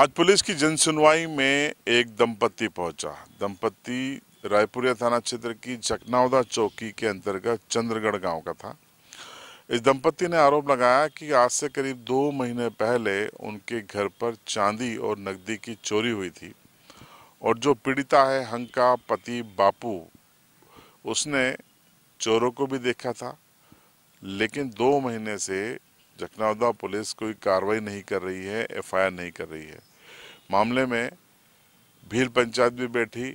आज पुलिस की जनसुनवाई में एक दंपत्ति पहुंचा दंपत्ति रायपुरिया थाना क्षेत्र की जकनावदा चौकी के अंतर्गत चंद्रगढ़ गांव का था इस दंपत्ति ने आरोप लगाया कि आज से करीब दो महीने पहले उनके घर पर चांदी और नकदी की चोरी हुई थी और जो पीड़िता है हंका पति बापू उसने चोरों को भी देखा था लेकिन दो महीने से जखनाउदा पुलिस कोई कार्रवाई नहीं कर रही है एफआईआर नहीं कर रही है मामले में भील पंचायत भी बैठी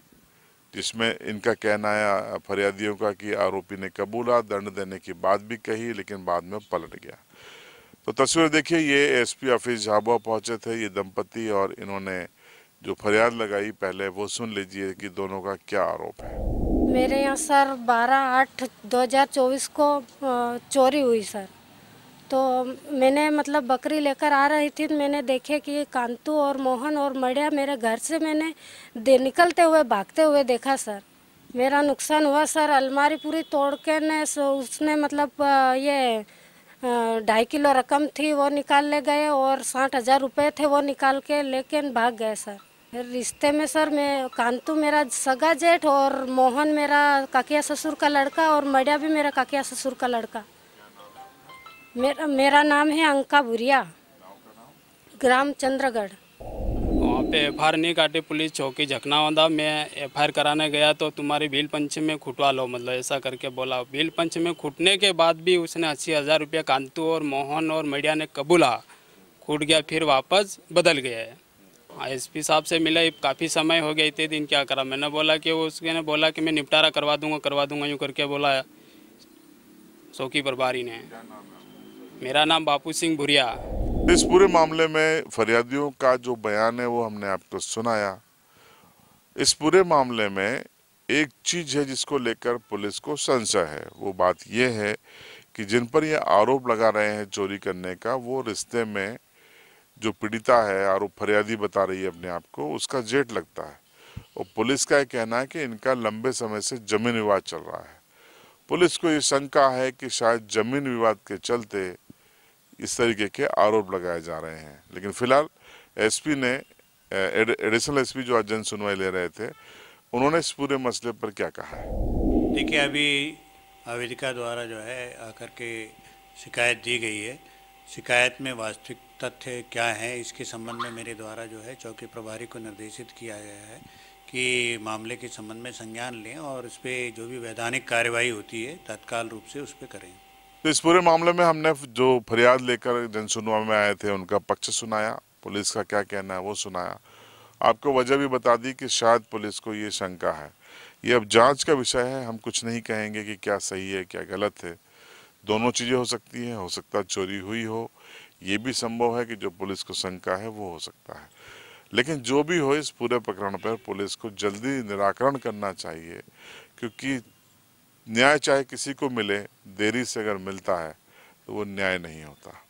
जिसमें इनका कहना है फरियादियों का कि आरोपी ने कबूला दंड देने की बात भी कही लेकिन बाद में पलट गया तो तस्वीर देखिए ये एसपी ऑफिस झाबुआ पहुंचे थे ये दंपति और इन्होंने जो फरियाद लगाई पहले वो सुन लीजिए कि दोनों का क्या आरोप है मेरे यहाँ सर बारह आठ दो हजार चौबीस को चोरी हुई सर तो मैंने मतलब बकरी लेकर आ रही थी तो मैंने देखे कि कांतू और मोहन और मड़िया मेरे घर से मैंने दे निकलते हुए भागते हुए देखा सर मेरा नुकसान हुआ सर अलमारी पूरी तोड़ के ने सो उसने मतलब ये ढाई किलो रकम थी वो निकाल ले गए और साठ हज़ार रुपये थे वो निकाल के लेकिन भाग गए सर रिश्ते में सर मैं कांतू मेरा सगा जेठ और मोहन मेरा काकिया ससुर का लड़का और मड़िया भी मेरा काकिया ससुर का लड़का मेरा मेरा नाम है अंका भूरिया ग्राम चंद्रगढ़ वहाँ पे एफ आर नहीं काटे पुलिस चौकी झकना होता मैं एफ कराने गया तो तुम्हारी भील पंच में खुटवा लो मतलब ऐसा करके बोला भील पंच में खुटने के बाद भी उसने अस्सी हज़ार रुपया कांतू और मोहन और मीडिया ने कबूला खुट गया फिर वापस बदल गया है एस पी साहब से मिला काफ़ी समय हो गया इतने दिन क्या करा मैंने बोला कि वो उसने बोला कि मैं निपटारा करवा दूंगा करवा दूंगा यूँ करके बोला चौकी प्रभारी ने मेरा नाम बापू सिंह भुरिया इस पूरे मामले में फरियादियों का जो बयान है वो हमने आपको सुनाया इस पूरे मामले में एक चीज़ है जिसको लेकर पुलिस को संशय है वो बात यह है कि जिन पर ये आरोप लगा रहे हैं चोरी करने का वो रिश्ते में जो पीड़िता है आरोप फरियादी बता रही है अपने आप को उसका जेट लगता है और पुलिस का यह कहना है कि इनका लंबे समय से जमीन विवाद चल रहा है पुलिस को ये शंका है कि शायद जमीन विवाद के चलते इस तरीके के आरोप लगाए जा रहे हैं लेकिन फिलहाल एसपी ने एडिशनल एसपी जो आज जन सुनवाई ले रहे थे उन्होंने इस पूरे मसले पर क्या कहा है देखिए अभी आवेदिका द्वारा जो है आकर के शिकायत दी गई है शिकायत में वास्तविक तथ्य क्या है इसके संबंध में मेरे द्वारा जो है चौकी प्रभारी को निर्देशित किया गया है कि मामले के संबंध में संज्ञान लें और इस पर जो भी वैधानिक कार्यवाही होती है तत्काल रूप से उस पर करें तो इस पूरे मामले में हमने जो फरियाद लेकर जनसुनवा में आए थे उनका पक्ष सुनाया पुलिस का क्या कहना है वो सुनाया आपको वजह भी बता दी कि शायद पुलिस को ये शंका है ये अब जांच का विषय है हम कुछ नहीं कहेंगे कि क्या सही है क्या गलत है दोनों चीज़ें हो सकती हैं हो सकता है चोरी हुई हो ये भी संभव है कि जो पुलिस को शंका है वो हो सकता है लेकिन जो भी हो इस पूरे प्रकरण पर पुलिस को जल्दी निराकरण करना चाहिए क्योंकि न्याय चाहे किसी को मिले देरी से अगर मिलता है तो वो न्याय नहीं होता